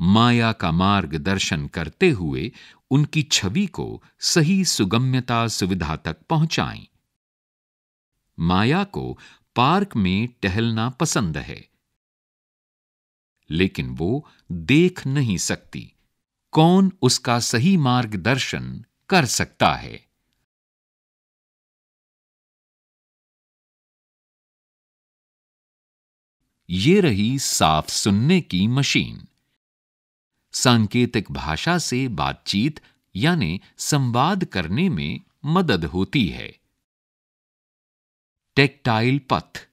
माया का मार्ग दर्शन करते हुए उनकी छवि को सही सुगम्यता सुविधा तक पहुंचाएं। माया को पार्क में टहलना पसंद है लेकिन वो देख नहीं सकती कौन उसका सही मार्गदर्शन कर सकता है ये रही साफ सुनने की मशीन सांकेतिक भाषा से बातचीत यानी संवाद करने में मदद होती है टेक्टाइल पथ